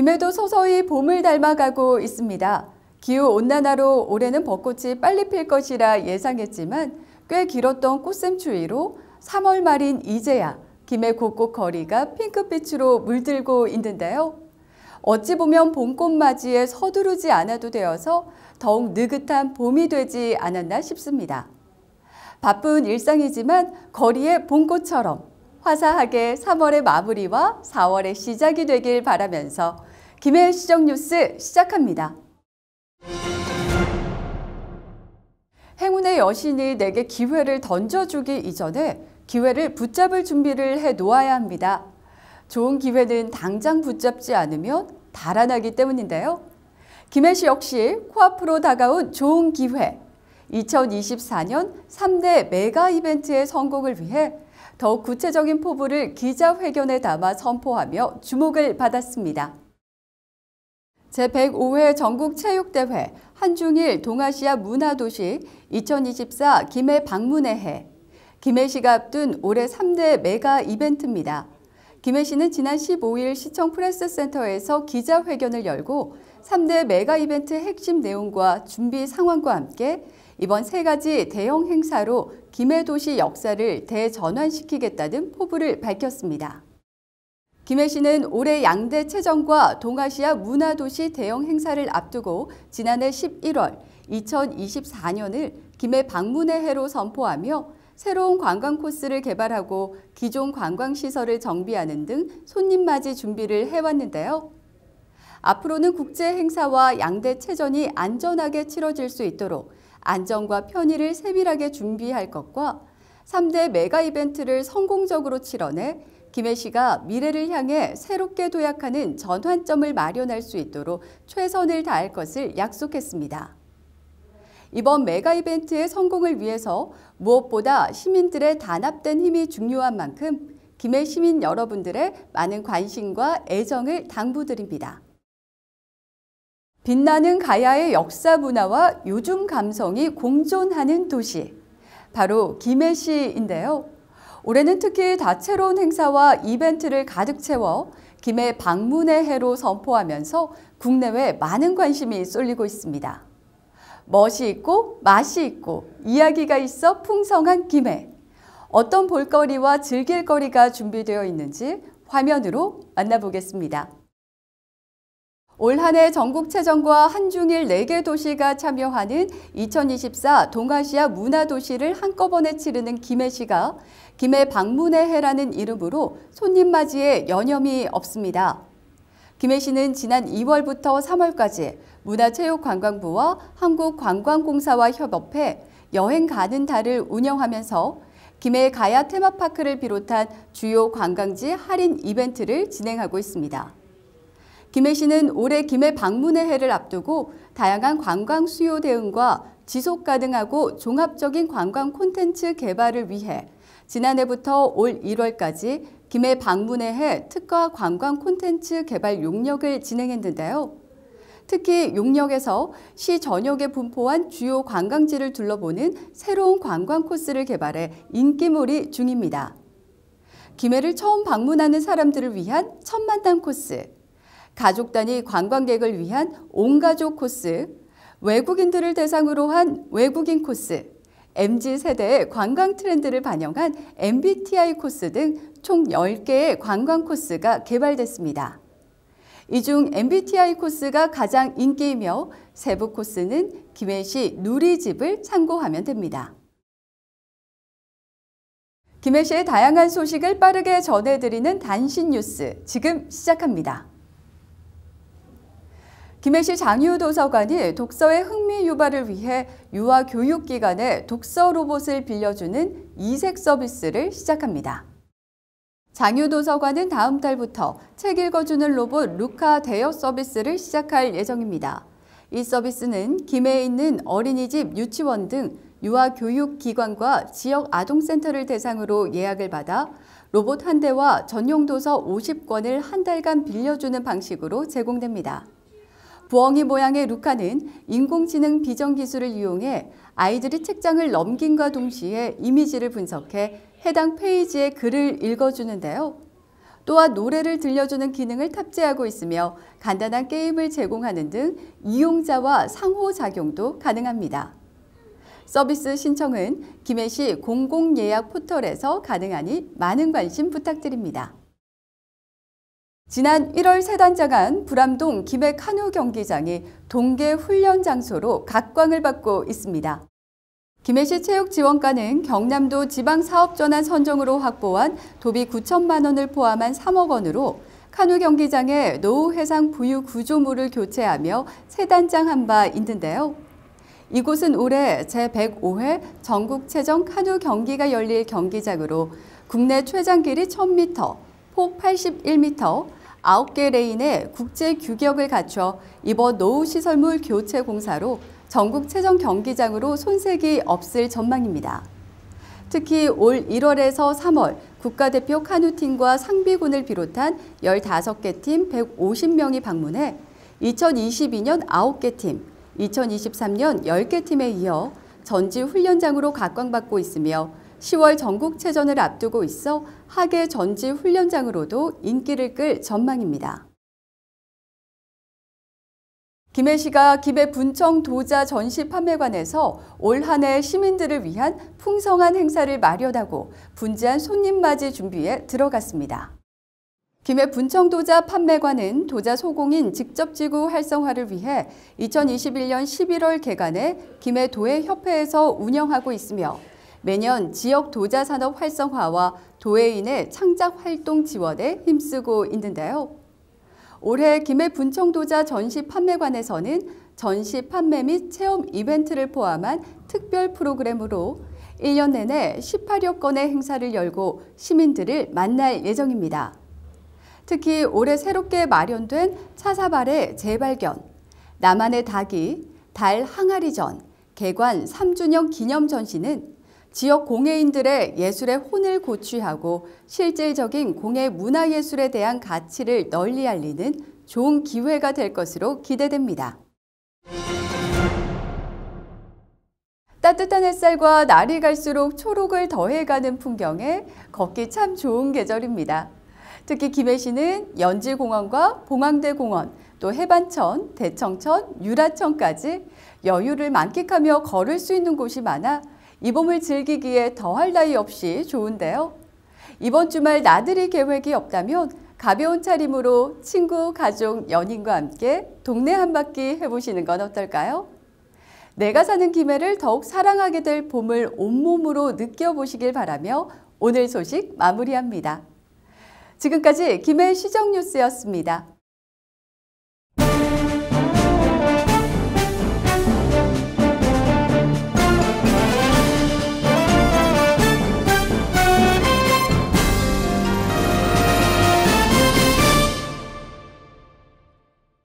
김해도 서서히 봄을 닮아가고 있습니다. 기후온난화로 올해는 벚꽃이 빨리 필 것이라 예상했지만 꽤 길었던 꽃샘추위로 3월 말인 이제야 김해 곳곳 거리가 핑크빛으로 물들고 있는데요. 어찌 보면 봄꽃 맞이에 서두르지 않아도 되어서 더욱 느긋한 봄이 되지 않았나 싶습니다. 바쁜 일상이지만 거리의 봄꽃처럼 화사하게 3월의 마무리와 4월의 시작이 되길 바라면서 김해 시정 뉴스 시작합니다. 행운의 여신이 내게 기회를 던져주기 이전에 기회를 붙잡을 준비를 해 놓아야 합니다. 좋은 기회는 당장 붙잡지 않으면 달아나기 때문인데요. 김해시 역시 코앞으로 다가온 좋은 기회, 2024년 3대 메가 이벤트의 성공을 위해 더 구체적인 포부를 기자회견에 담아 선포하며 주목을 받았습니다. 제105회 전국체육대회 한중일 동아시아 문화도시 2024 김해 방문의 해 김해시가 앞둔 올해 3대 메가 이벤트입니다. 김해시는 지난 15일 시청 프레스센터에서 기자회견을 열고 3대 메가 이벤트 핵심 내용과 준비 상황과 함께 이번 세 가지 대형 행사로 김해 도시 역사를 대전환시키겠다는 포부를 밝혔습니다. 김해 시는 올해 양대 체전과 동아시아 문화도시 대형 행사를 앞두고 지난해 11월 2024년을 김해 방문의 해로 선포하며 새로운 관광 코스를 개발하고 기존 관광 시설을 정비하는 등 손님 맞이 준비를 해왔는데요. 앞으로는 국제 행사와 양대 체전이 안전하게 치러질 수 있도록 안전과 편의를 세밀하게 준비할 것과 3대 메가 이벤트를 성공적으로 치러내 김해 시가 미래를 향해 새롭게 도약하는 전환점을 마련할 수 있도록 최선을 다할 것을 약속했습니다. 이번 메가 이벤트의 성공을 위해서 무엇보다 시민들의 단합된 힘이 중요한 만큼 김해 시민 여러분들의 많은 관심과 애정을 당부드립니다. 빛나는 가야의 역사 문화와 요즘 감성이 공존하는 도시, 바로 김해시인데요. 올해는 특히 다채로운 행사와 이벤트를 가득 채워 김해 방문의 해로 선포하면서 국내외 많은 관심이 쏠리고 있습니다. 멋이 있고 맛이 있고 이야기가 있어 풍성한 김해. 어떤 볼거리와 즐길거리가 준비되어 있는지 화면으로 만나보겠습니다. 올 한해 전국 체전과 한중일 4개 도시가 참여하는 2024 동아시아 문화도시를 한꺼번에 치르는 김해시가 김해 방문의 해라는 이름으로 손님 맞이에 여념이 없습니다. 김해시는 지난 2월부터 3월까지 문화체육관광부와 한국관광공사와 협업해 여행 가는 달을 운영하면서 김해 가야 테마파크를 비롯한 주요 관광지 할인 이벤트를 진행하고 있습니다. 김해 시는 올해 김해 방문의 해를 앞두고 다양한 관광 수요 대응과 지속 가능하고 종합적인 관광 콘텐츠 개발을 위해 지난해부터 올 1월까지 김해 방문의 해특가 관광 콘텐츠 개발 용역을 진행했는데요. 특히 용역에서 시 전역에 분포한 주요 관광지를 둘러보는 새로운 관광 코스를 개발해 인기몰이 중입니다. 김해를 처음 방문하는 사람들을 위한 천만당 코스, 가족단위 관광객을 위한 온가족 코스, 외국인들을 대상으로 한 외국인 코스, MZ세대의 관광 트렌드를 반영한 MBTI 코스 등 총 10개의 관광 코스가 개발됐습니다. 이 중 MBTI 코스가 가장 인기이며 세부 코스는 김해시 누리집을 참고하면 됩니다. 김해시의 다양한 소식을 빠르게 전해드리는 단신 뉴스 지금 시작합니다. 김해시 장유도서관이 독서의 흥미 유발을 위해 유아 교육 기관에 독서 로봇을 빌려주는 이색 서비스를 시작합니다. 장유도서관은 다음 달부터 책 읽어주는 로봇 루카 대여 서비스를 시작할 예정입니다. 이 서비스는 김해에 있는 어린이집, 유치원 등 유아 교육 기관과 지역 아동센터를 대상으로 예약을 받아 로봇 한 대와 전용 도서 50권을 한 달간 빌려주는 방식으로 제공됩니다. 부엉이 모양의 루카는 인공지능 비전 기술을 이용해 아이들이 책장을 넘긴과 동시에 이미지를 분석해 해당 페이지의 글을 읽어주는데요. 또한 노래를 들려주는 기능을 탑재하고 있으며 간단한 게임을 제공하는 등 이용자와 상호작용도 가능합니다. 서비스 신청은 김해시 공공예약 포털에서 가능하니 많은 관심 부탁드립니다. 지난 1월 세단장간 불암동 김해 카누 경기장이 동계 훈련 장소로 각광을 받고 있습니다. 김해시 체육지원과는 경남도 지방사업전환 선정으로 확보한 도비 9천만 원을 포함한 3억 원으로 카누 경기장에 노후해상 부유 구조물을 교체하며 세단장 한 바 있는데요. 이곳은 올해 제105회 전국체전 카누 경기가 열릴 경기장으로 국내 최장길이 1000m, 폭 81m, 9개 레인의 국제 규격을 갖춰 이번 노후 시설물 교체 공사로 전국 최전 경기장으로 손색이 없을 전망입니다. 특히 올 1월에서 3월 국가대표 카누팀과 상비군을 비롯한 15개 팀 150명이 방문해 2022년 9개 팀, 2023년 10개 팀에 이어 전지 훈련장으로 각광받고 있으며 10월 전국체전을 앞두고 있어 학예 전지 훈련장으로도 인기를 끌 전망입니다. 김해 시가 김해 분청 도자 전시 판매관에서 올 한 해 시민들을 위한 풍성한 행사를 마련하고 분지한 손님 맞이 준비에 들어갔습니다. 김해 분청도자 판매관은 도자 소공인 직접지구 활성화를 위해 2021년 11월 개관해 김해 도회협회에서 운영하고 있으며 매년 지역 도자 산업 활성화와 도예인의 창작 활동 지원에 힘쓰고 있는데요. 올해 김해 분청도자 전시 판매관에서는 전시 판매 및 체험 이벤트를 포함한 특별 프로그램으로 1년 내내 18여 건의 행사를 열고 시민들을 만날 예정입니다. 특히 올해 새롭게 마련된 차사발의 재발견, 나만의 닭이, 달 항아리전, 개관 3주년 기념 전시는 지역 공예인들의 예술의 혼을 고취하고 실질적인 공예 문화예술에 대한 가치를 널리 알리는 좋은 기회가 될 것으로 기대됩니다. 따뜻한 햇살과 날이 갈수록 초록을 더해가는 풍경에 걷기 참 좋은 계절입니다. 특히 김해시는 연지공원과 봉황대공원, 또 해반천, 대청천, 유라천까지 여유를 만끽하며 걸을 수 있는 곳이 많아 이 봄을 즐기기에 더할 나위 없이 좋은데요. 이번 주말 나들이 계획이 없다면 가벼운 차림으로 친구, 가족, 연인과 함께 동네 한 바퀴 해보시는 건 어떨까요? 내가 사는 김해를 더욱 사랑하게 될 봄을 온몸으로 느껴보시길 바라며 오늘 소식 마무리합니다. 지금까지 김해 시정뉴스였습니다.